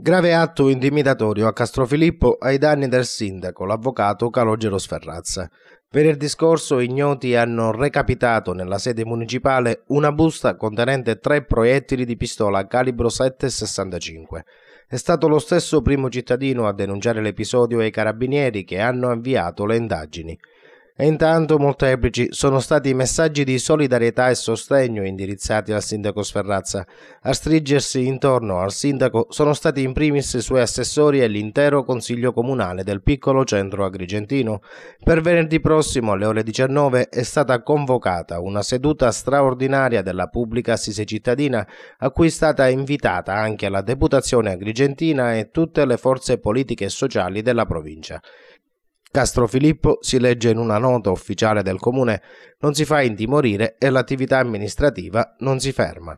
Grave atto intimidatorio a Castrofilippo ai danni del sindaco, l'avvocato Calogero Sferrazza. Venerdì scorso ignoti hanno recapitato nella sede municipale una busta contenente tre proiettili di pistola calibro 7,65. È stato lo stesso primo cittadino a denunciare l'episodio ai carabinieri che hanno avviato le indagini. E intanto molteplici sono stati i messaggi di solidarietà e sostegno indirizzati al sindaco Sferrazza. A stringersi intorno al sindaco sono stati in primis i suoi assessori e l'intero consiglio comunale del piccolo centro agrigentino. Per venerdì prossimo alle ore 19 è stata convocata una seduta straordinaria della pubblica assise cittadina a cui è stata invitata anche la deputazione agrigentina e tutte le forze politiche e sociali della provincia. Castro Filippo, si legge in una nota ufficiale del comune, non si fa intimorire e l'attività amministrativa non si ferma.